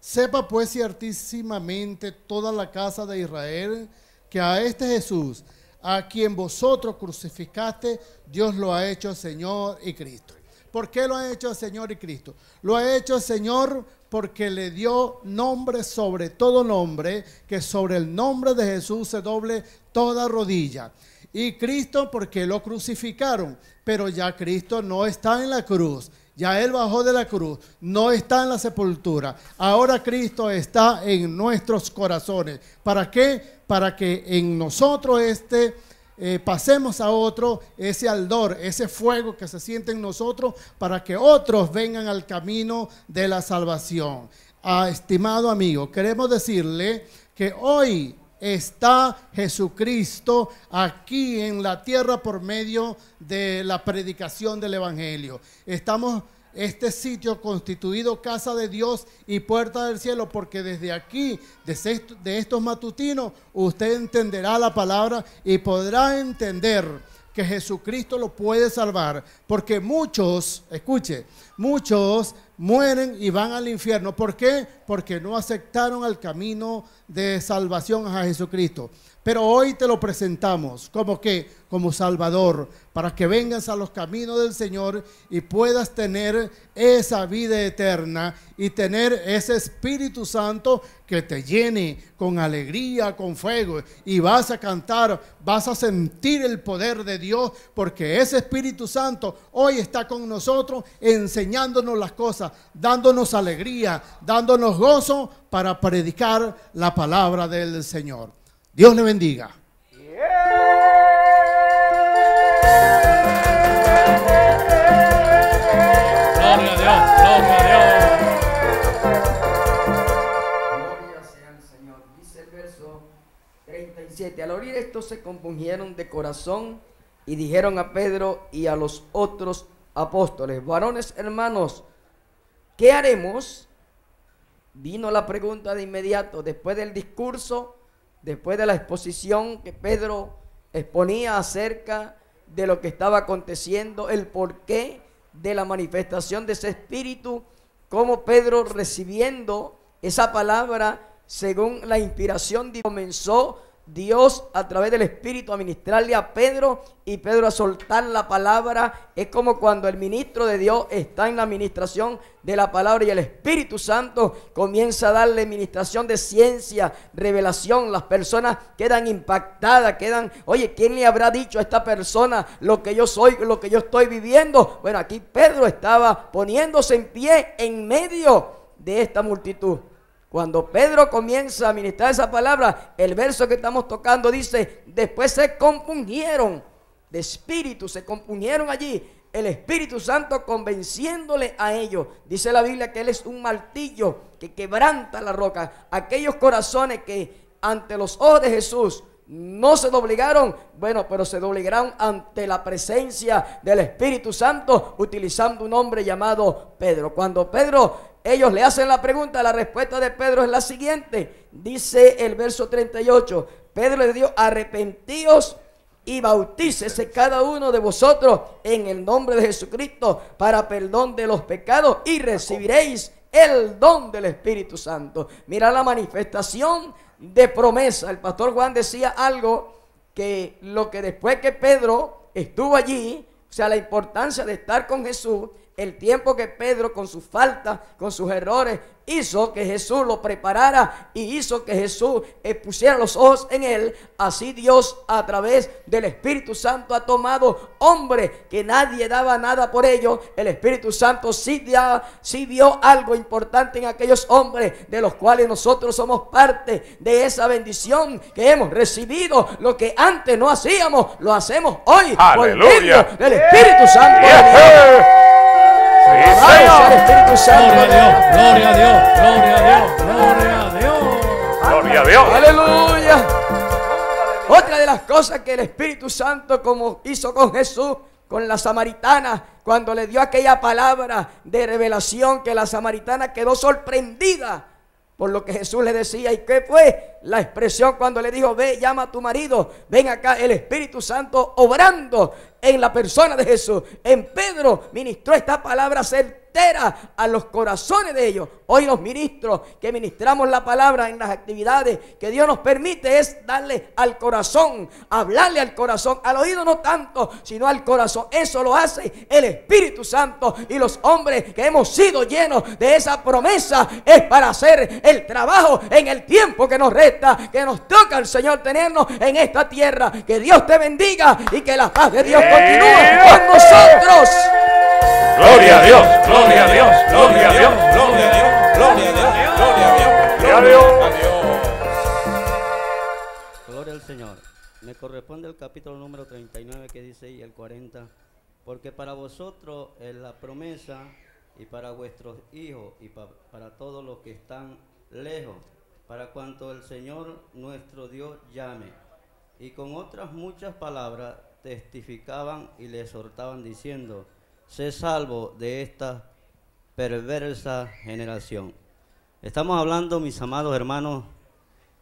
sepa pues ciertísimamente toda la casa de Israel que a este Jesús, a quien vosotros crucificaste, Dios lo ha hecho Señor y Cristo. ¿Por qué lo ha hecho Señor y Cristo? Lo ha hecho Señor porque le dio nombre sobre todo nombre, que sobre el nombre de Jesús se doble toda rodilla. Y Cristo porque lo crucificaron, pero ya Cristo no está en la cruz. Ya Él bajó de la cruz, no está en la sepultura. Ahora Cristo está en nuestros corazones. ¿Para qué? Para que en nosotros este, eh, pasemos a otro ese aldor, ese fuego que se siente en nosotros, para que otros vengan al camino de la salvación. Ah, estimado amigo, queremos decirle que hoy está Jesucristo aquí en la tierra por medio de la predicación del Evangelio. Estamos este sitio constituido casa de Dios y puerta del cielo, porque desde aquí, de estos matutinos, usted entenderá la palabra y podrá entender que Jesucristo lo puede salvar, porque muchos, escuche, muchos mueren y van al infierno. ¿Por qué? Porque no aceptaron el camino de salvación a Jesucristo. Pero hoy te lo presentamos como que, como Salvador, para que vengas a los caminos del Señor y puedas tener esa vida eterna y tener ese Espíritu Santo que te llene con alegría, con fuego. Y vas a cantar, vas a sentir el poder de Dios, porque ese Espíritu Santo hoy está con nosotros enseñándonos las cosas dándonos alegría, dándonos gozo para predicar la palabra del Señor. Dios le bendiga. Gloria a Dios, gloria a Dios. Gloria sea al Señor. Dice el verso 37. Al oír esto se compungieron de corazón y dijeron a Pedro y a los otros apóstoles, varones hermanos, ¿Qué haremos? Vino la pregunta de inmediato, después del discurso, después de la exposición que Pedro exponía acerca de lo que estaba aconteciendo, el porqué de la manifestación de ese espíritu, cómo Pedro recibiendo esa palabra según la inspiración comenzó Dios a través del Espíritu a ministrarle a Pedro y Pedro a soltar la palabra. Es como cuando el ministro de Dios está en la administración de la palabra y el Espíritu Santo comienza a darle administración de ciencia, revelación. Las personas quedan impactadas, quedan, oye, ¿quién le habrá dicho a esta persona lo que yo soy, lo que yo estoy viviendo? Bueno, aquí Pedro estaba poniéndose en pie en medio de esta multitud. Cuando Pedro comienza a ministrar esa palabra, el verso que estamos tocando dice, después se compungieron de espíritu, se compungieron allí el Espíritu Santo convenciéndole a ellos. Dice la Biblia que Él es un martillo que quebranta la roca. Aquellos corazones que ante los ojos de Jesús no se doblegaron, bueno, pero se doblegaron ante la presencia del Espíritu Santo utilizando un hombre llamado Pedro. Cuando Pedro ellos le hacen la pregunta, la respuesta de Pedro es la siguiente. Dice el verso 38, Pedro le dio arrepentíos y bautícese cada uno de vosotros en el nombre de Jesucristo para perdón de los pecados y recibiréis el don del Espíritu Santo. Mira la manifestación de promesa. El pastor Juan decía algo que lo que después que Pedro estuvo allí, o sea, la importancia de estar con Jesús, el tiempo que Pedro con sus faltas, con sus errores, hizo que Jesús lo preparara y hizo que Jesús pusiera los ojos en él, así Dios a través del Espíritu Santo ha tomado hombre que nadie daba nada por ellos. El Espíritu Santo sí, dio algo importante en aquellos hombres de los cuales nosotros somos parte de esa bendición que hemos recibido. Lo que antes no hacíamos, lo hacemos hoy. Aleluya. el del Espíritu Santo. Gloria a Dios, gloria a Dios, gloria a Dios, gloria a Dios. Gloria a Dios. Aleluya. Otra de las cosas que el Espíritu Santo como hizo con Jesús, con la samaritana, cuando le dio aquella palabra de revelación que la samaritana quedó sorprendida por lo que Jesús le decía, ¿y qué fue la expresión cuando le dijo, ve, llama a tu marido, ven acá, el Espíritu Santo obrando en la persona de Jesús? En Pedro ministró esta palabra ser a los corazones de ellos. Hoy los ministros que ministramos la palabra en las actividades que Dios nos permite es darle al corazón, hablarle al corazón, al oído no tanto, sino al corazón. Eso lo hace el Espíritu Santo y los hombres que hemos sido llenos de esa promesa es para hacer el trabajo en el tiempo que nos resta, que nos toca el Señor tenernos en esta tierra. Que Dios te bendiga y que la paz de Dios continúe con nosotros. Gloria a Dios, gloria a Dios, gloria a Dios, gloria a Dios, gloria a Dios, gloria a Dios, gloria a Dios. Gloria al Señor. Me corresponde el capítulo número 39 que dice y el 40. Porque para vosotros es la promesa y para vuestros hijos y para todos los que están lejos, para cuanto el Señor nuestro Dios llame. Y con otras muchas palabras testificaban y le exhortaban diciendo, sé salvo de esta perversa generación. Estamos hablando, mis amados hermanos,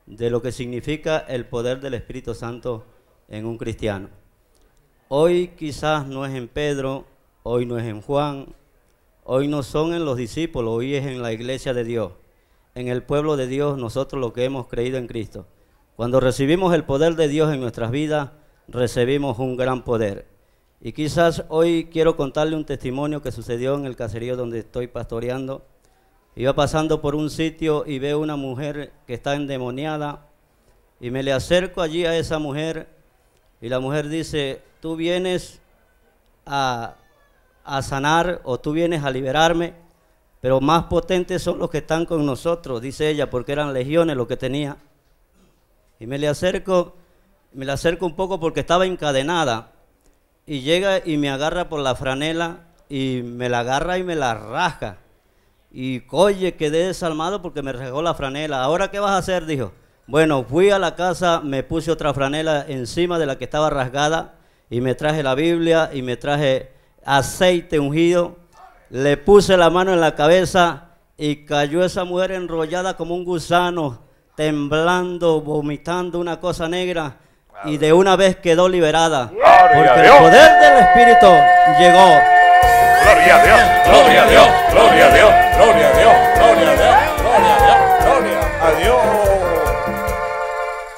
de lo que significa el poder del Espíritu Santo en un cristiano. Hoy quizás no es en Pedro, hoy no es en Juan, hoy no son en los discípulos, hoy es en la iglesia de Dios, en el pueblo de Dios, nosotros lo que hemos creído en Cristo. Cuando recibimos el poder de Dios en nuestras vidas, recibimos un gran poder. Y quizás hoy quiero contarle un testimonio que sucedió en el caserío donde estoy pastoreando. Iba pasando por un sitio y veo una mujer que está endemoniada y me le acerco allí a esa mujer y la mujer dice, tú vienes a, sanar o tú vienes a liberarme, pero más potentes son los que están con nosotros, dice ella, porque eran legiones lo que tenía. Y me le acerco, me le acerco un poco porque estaba encadenada y llega y me agarra por la franela y me la agarra y me la rasga. Y coye quedé desalmado porque me rasgó la franela. ¿Ahora qué vas a hacer? Dijo. Bueno, fui a la casa, me puse otra franela encima de la que estaba rasgada y me traje la Biblia y me traje aceite ungido. Le puse la mano en la cabeza y cayó esa mujer enrollada como un gusano, temblando, vomitando una cosa negra y de una vez quedó liberada, porque el poder del Espíritu llegó. Gloria a Dios, gloria a Dios, gloria a Dios, gloria a Dios, gloria a Dios, gloria a Dios, gloria a Dios.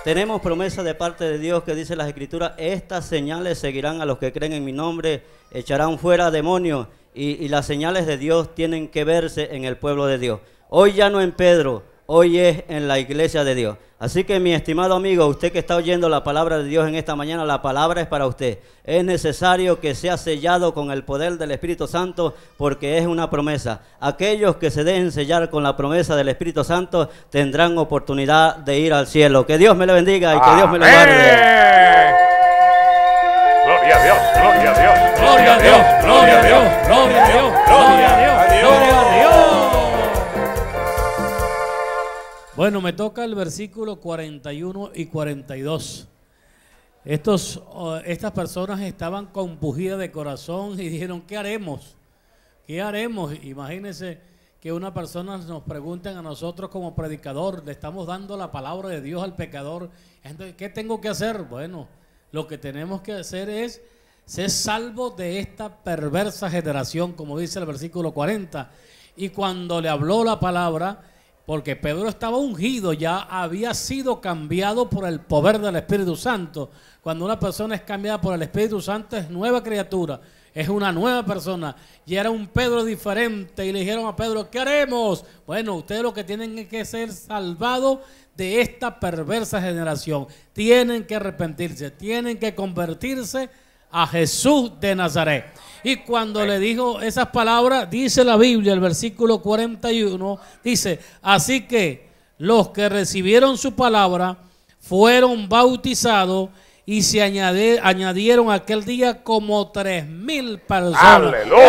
Tenemos promesa de parte de Dios que dice las escrituras, estas señales seguirán a los que creen en mi nombre, echarán fuera demonios y, y las señales de Dios tienen que verse en el pueblo de Dios. Hoy ya no en Pedro, hoy es en la iglesia de Dios. Así que mi estimado amigo, usted que está oyendo la palabra de Dios en esta mañana, la palabra es para usted. Es necesario que sea sellado con el poder del Espíritu Santo porque es una promesa. Aquellos que se dejen sellar con la promesa del Espíritu Santo tendrán oportunidad de ir al cielo. Que Dios me lo bendiga y que Dios me lo guarde. Gloria a Dios, gloria a Dios, gloria a Dios, gloria a Dios, gloria a Dios, gloria a Dios. Bueno, me toca el versículo 41 y 42. Estos, oh, estas personas estaban compugidas de corazón y dijeron, ¿qué haremos? ¿Qué haremos? Imagínense que una persona nos pregunte a nosotros como predicador, le estamos dando la palabra de Dios al pecador. Entonces, ¿qué tengo que hacer? Bueno, lo que tenemos que hacer es ser salvo de esta perversa generación, como dice el versículo 40. Y cuando le habló la palabra, porque Pedro estaba ungido, ya había sido cambiado por el poder del Espíritu Santo. Cuando una persona es cambiada por el Espíritu Santo es nueva criatura, es una nueva persona. Y era un Pedro diferente y le dijeron a Pedro, ¿qué haremos? Bueno, ustedes lo que tienen que ser salvados de esta perversa generación. Tienen que arrepentirse, tienen que convertirse a Jesús de Nazaret. Y cuando le dijo esas palabras, dice la Biblia, el versículo 41, dice, así que los que recibieron su palabra fueron bautizados y se añadieron aquel día como tres mil personas. ¡Aleluya!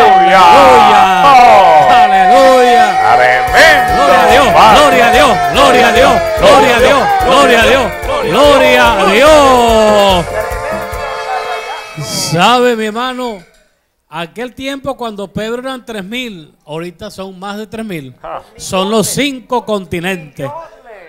¡Aleluya! ¡Aleluya! ¡Gloria a Dios! ¡Gloria a Dios! ¡Gloria a Dios! ¡Gloria a Dios! ¡Gloria a Dios! ¡Gloria a Dios! ¿Sabe, mi hermano? Aquel tiempo cuando Pedro eran 3.000, ahorita son más de 3.000. mil, ah. Son los cinco continentes.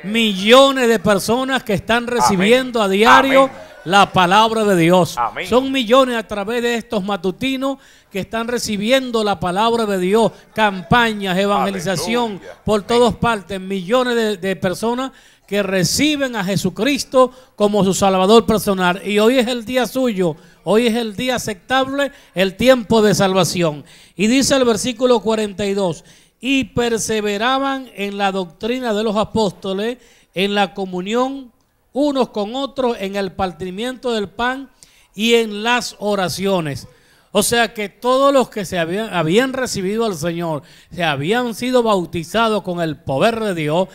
Millones de personas que están recibiendo a diario la palabra de Dios. Son millones a través de estos matutinos que están recibiendo la palabra de Dios. Campañas, evangelización por todas partes. Millones de, de personas que reciben a Jesucristo como su Salvador personal. Y hoy es el día suyo, hoy es el día aceptable, el tiempo de salvación. Y dice el versículo 42, y perseveraban en la doctrina de los apóstoles, en la comunión unos con otros, en el partimiento del pan y en las oraciones. O sea que todos los que se habían, habían, recibido al Señor, se habían sido bautizados con el poder de Dios,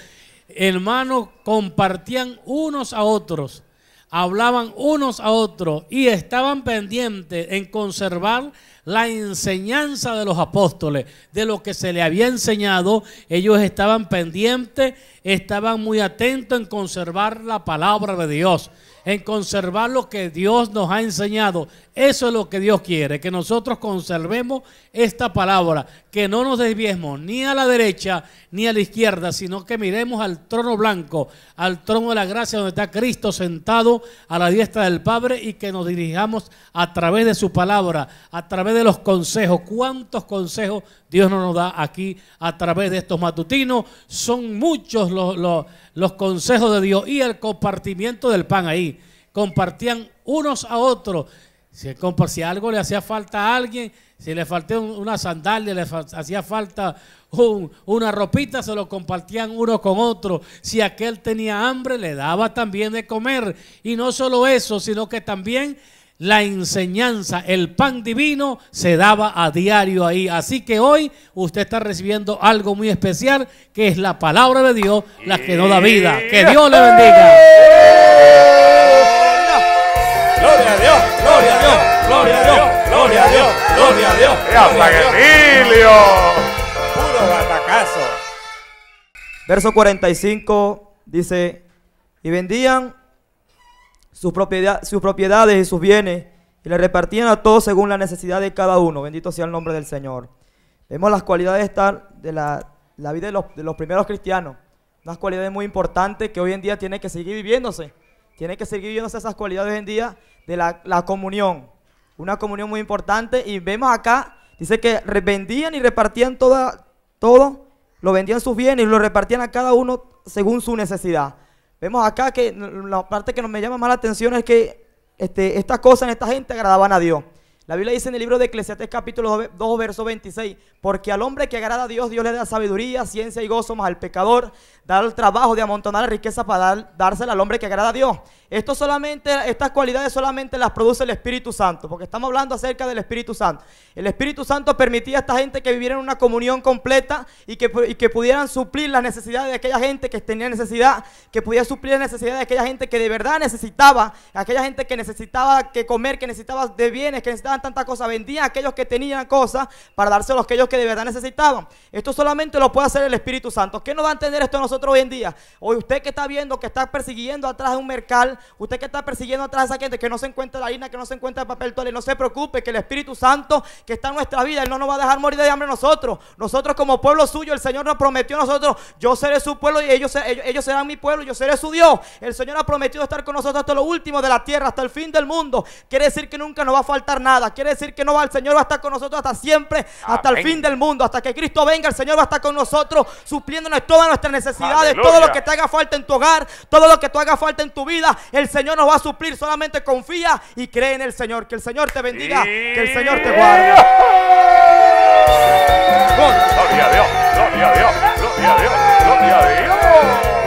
hermanos compartían unos a otros, hablaban unos a otros y estaban pendientes en conservar la enseñanza de los apóstoles, de lo que se le había enseñado. Ellos estaban pendientes, estaban muy atentos en conservar la palabra de Dios en conservar lo que Dios nos ha enseñado. Eso es lo que Dios quiere, que nosotros conservemos esta palabra, que no nos desviemos ni a la derecha ni a la izquierda, sino que miremos al trono blanco, al trono de la gracia donde está Cristo sentado a la diestra del Padre y que nos dirijamos a través de su palabra, a través de los consejos. ¿Cuántos consejos Dios no nos da aquí a través de estos matutinos. Son muchos los, los, consejos de Dios y el compartimiento del pan ahí. Compartían unos a otros. Si, algo le hacía falta a alguien, si le faltaba una sandalia, le hacía falta una ropita, se lo compartían uno con otro. Si aquel tenía hambre, le daba también de comer. Y no solo eso, sino que también la enseñanza, el pan divino se daba a diario ahí. Así que hoy usted está recibiendo algo muy especial, que es la palabra de Dios, la que no da vida. Que Dios le bendiga. Gloria a Dios, gloria a Dios, gloria a Dios, gloria a Dios, gloria a Dios. Gloria Puro batacazo. Verso 45 dice, y vendían sus, sus propiedades y sus bienes, y le repartían a todos según la necesidad de cada uno. Bendito sea el nombre del Señor. Vemos las cualidades de la, la vida de los, de los primeros cristianos. Unas cualidades muy importantes que hoy en día tienen que seguir viviéndose. Tienen que seguir viviéndose esas cualidades hoy en día de la, comunión. Una comunión muy importante. Y vemos acá, dice que vendían y repartían toda, todo. Lo vendían sus bienes y lo repartían a cada uno según su necesidad. Vemos acá que la parte que me llama más la atención es que este, estas cosas en esta gente agradaban a Dios. La Biblia dice en el libro de Eclesiastes capítulo 2, verso 26, porque al hombre que agrada a Dios, Dios le da sabiduría, ciencia y gozo, más al pecador dar el trabajo de amontonar la riqueza para dársela al hombre que agrada a Dios. Esto solamente, estas cualidades solamente las produce el Espíritu Santo, porque estamos hablando acerca del Espíritu Santo. El Espíritu Santo permitía a esta gente que viviera en una comunión completa y que, pudieran suplir las necesidades de aquella gente que tenía necesidad, que pudiera suplir las necesidades de aquella gente que de verdad necesitaba, aquella gente que necesitaba que comer, que necesitaba de bienes, que necesitaban tantas cosas, vendía a aquellos que tenían cosas para dárselos a aquellos que de verdad necesitaban. Esto solamente lo puede hacer el Espíritu Santo. ¿Qué nos va a entender esto nosotros? hoy en día. Hoy usted que está viendo, que está persiguiendo atrás de un mercal, usted que está persiguiendo atrás de esa gente, que no se encuentra la harina, que no se encuentra el papel toalla, no se preocupe, que el Espíritu Santo que está en nuestra vida, Él no nos va a dejar morir de hambre nosotros. Nosotros como pueblo suyo, el Señor nos prometió a nosotros, yo seré su pueblo y ellos, ellos, serán mi pueblo, yo seré su Dios. El Señor ha prometido estar con nosotros hasta lo último de la tierra, hasta el fin del mundo. Quiere decir que nunca nos va a faltar nada. Quiere decir que no va, el Señor va a estar con nosotros hasta siempre, hasta el fin del mundo. Hasta que Cristo venga, el Señor va a estar con nosotros, supliéndonos todas nuestras necesidades todo lo que te haga falta en tu hogar, todo lo que te haga falta en tu vida, el Señor nos va a suplir. Solamente confía y cree en el Señor. Que el Señor te bendiga, que el Señor te guarde. Gloria a Dios, gloria a Dios, gloria a Dios, gloria a Dios.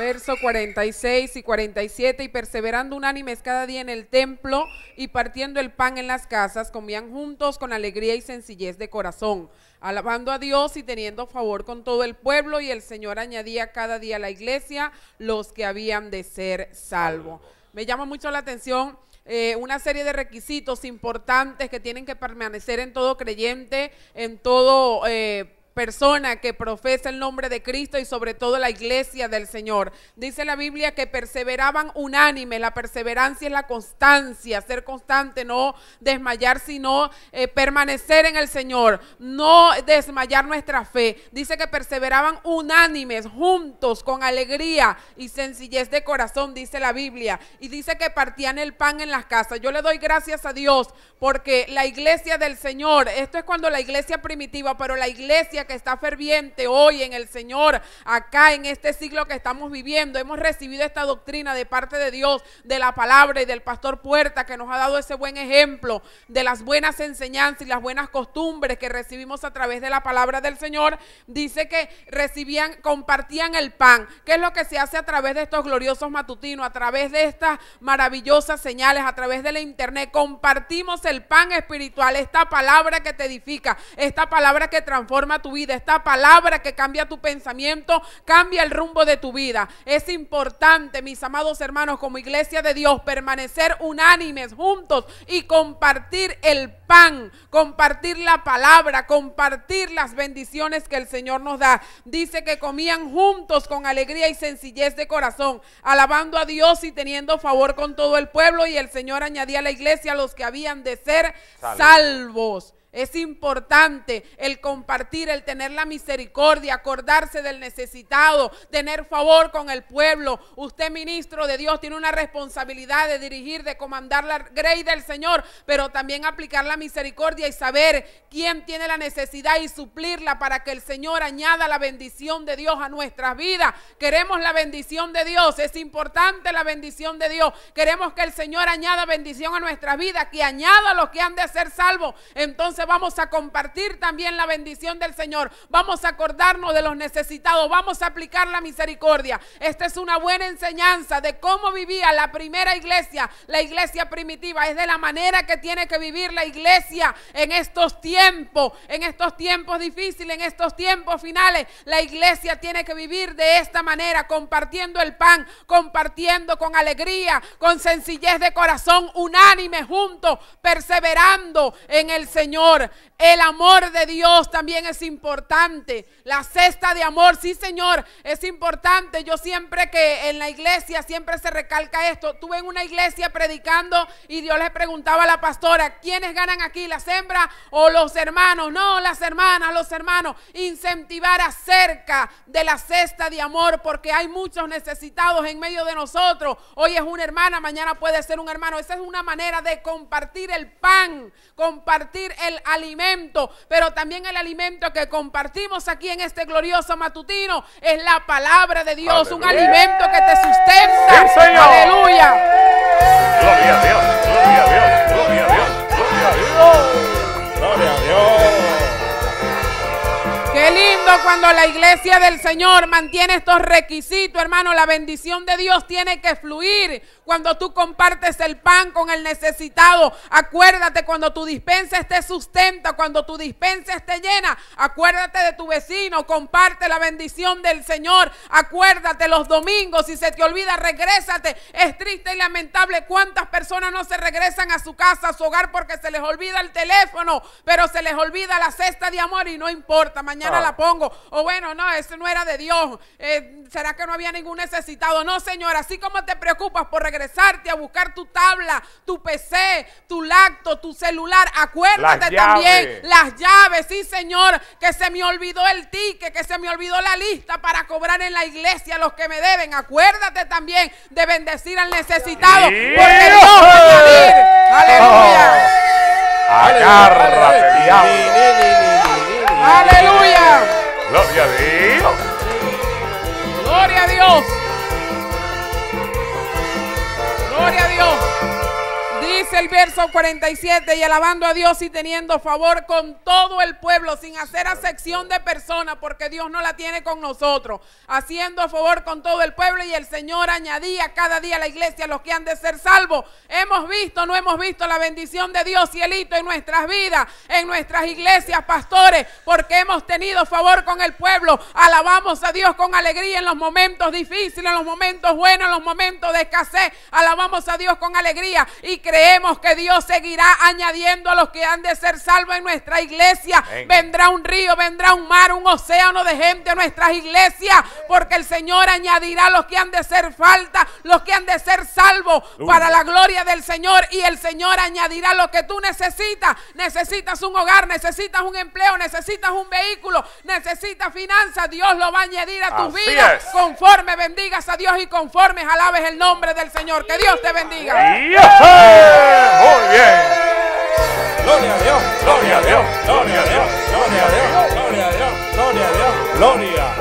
verso 46 y 47, y perseverando unánimes cada día en el templo y partiendo el pan en las casas, comían juntos con alegría y sencillez de corazón, alabando a Dios y teniendo favor con todo el pueblo, y el Señor añadía cada día a la iglesia los que habían de ser salvos. Me llama mucho la atención. Eh, una serie de requisitos importantes que tienen que permanecer en todo creyente, en todo eh, persona que profesa el nombre de Cristo y sobre todo la iglesia del Señor. Dice la Biblia que perseveraban unánime, la perseverancia es la constancia, ser constante, no desmayar, sino eh, permanecer en el Señor, no desmayar nuestra fe. Dice que perseveraban unánimes, juntos, con alegría y sencillez de corazón, dice la Biblia. Y dice que partían el pan en las casas. Yo le doy gracias a Dios porque la iglesia del Señor, esto es cuando la iglesia primitiva, pero la iglesia que está ferviente hoy en el Señor, acá en este siglo que estamos viviendo, hemos recibido esta doctrina de parte de Dios, de la palabra y del pastor Puerta que nos ha dado ese buen ejemplo de las buenas enseñanzas y las buenas costumbres que recibimos a través de la palabra del Señor, dice que recibían, compartían el pan. que es lo que se hace a través de estos gloriosos matutinos, a través de estas maravillosas señales, a través de la internet? Compartimos el pan espiritual, esta palabra que te edifica, esta palabra que transforma tu vida, esta palabra que cambia tu pensamiento, cambia el rumbo de tu vida. Es importante, mis amados hermanos, como iglesia de Dios, permanecer unánimes, juntos y compartir el pan, compartir la palabra, compartir las bendiciones que el Señor nos da. Dice que comían juntos con alegría y sencillez de corazón, alabando a Dios y teniendo favor con todo el pueblo y el Señor añadía a la iglesia a los que habían de ser salvos. Es importante el compartir, el tener la misericordia, acordarse del necesitado, tener favor con el pueblo. Usted, ministro de Dios, tiene una responsabilidad de dirigir, de comandar la grey del Señor, pero también aplicar la misericordia y saber quién tiene la necesidad y suplirla para que el Señor añada la bendición de Dios a nuestras vidas. Queremos la bendición de Dios, es importante la bendición de Dios. Queremos que el Señor añada bendición a nuestras vidas, que añada a los que han de ser salvos. Entonces, vamos a compartir también la bendición del Señor. Vamos a acordarnos de los necesitados. Vamos a aplicar la misericordia. Esta es una buena enseñanza de cómo vivía la primera iglesia, la iglesia primitiva. Es de la manera que tiene que vivir la iglesia en estos tiempos, en estos tiempos difíciles, en estos tiempos finales. La iglesia tiene que vivir de esta manera, compartiendo el pan, compartiendo con alegría, con sencillez de corazón, unánime, juntos, perseverando en el Señor. ahora El amor de Dios también es importante. La cesta de amor, sí Señor, es importante. Yo siempre que en la iglesia, siempre se recalca esto. Tuve en una iglesia predicando y Dios le preguntaba a la pastora, ¿quiénes ganan aquí, las hembras o los hermanos? No, las hermanas, los hermanos. Incentivar acerca de la cesta de amor porque hay muchos necesitados en medio de nosotros. Hoy es una hermana, mañana puede ser un hermano. Esa es una manera de compartir el pan, compartir el alimento pero también el alimento que compartimos aquí en este glorioso matutino es la palabra de Dios, un alimento que te sustenta. Aleluya. Qué lindo cuando la iglesia del Señor mantiene estos requisitos, hermano. La bendición de Dios tiene que fluir cuando tú compartes el pan con el necesitado. Acuérdate cuando tu dispensa esté sustenta, cuando tu dispensa esté llena. Acuérdate de tu vecino, comparte la bendición del Señor. Acuérdate los domingos, si se te olvida, regrésate. Es triste y lamentable cuántas personas no se regresan a su casa, a su hogar, porque se les olvida el teléfono, pero se les olvida la cesta de amor y no importa, mañana ah. la pongo. O bueno, no, eso no era de Dios. Eh, ¿Será que no había ningún necesitado? No, Señor, así como te preocupas por regresar a buscar tu tabla, tu PC, tu lacto, tu celular. Acuérdate también las llaves, sí Señor, que se me olvidó el ticket, que se me olvidó la lista para cobrar en la iglesia los que me deben. Acuérdate también de bendecir al necesitado, porque Dios va a venir. Aleluya. Agárrate, Aleluya. Gloria a Dios. Gloria a Dios. Gloria a Dios el verso 47, y alabando a Dios y teniendo favor con todo el pueblo, sin hacer acepción de persona porque Dios no la tiene con nosotros, haciendo favor con todo el pueblo, y el Señor añadía cada día a la iglesia los que han de ser salvos. Hemos visto, no hemos visto la bendición de Dios, cielito, en nuestras vidas, en nuestras iglesias, pastores, porque hemos tenido favor con el pueblo. Alabamos a Dios con alegría en los momentos difíciles, en los momentos buenos, en los momentos de escasez. Alabamos a Dios con alegría y creemos que Dios seguirá añadiendo a los que han de ser salvos en nuestra iglesia. Vendrá un río, vendrá un mar, un océano de gente a nuestras iglesias, porque el Señor añadirá a los que han de ser falta, los que han de ser salvos para la gloria del Señor y el Señor añadirá lo que tú necesitas. Necesitas un hogar, necesitas un empleo, necesitas un vehículo, necesitas finanzas. Dios lo va a añadir a tu vida conforme bendigas a Dios y conforme alabes el nombre del Señor. Que Dios te bendiga. Muy bien. Gloria a Dios, gloria a Dios, gloria a Dios, gloria a Dios, gloria a Dios, gloria a Dios, gloria.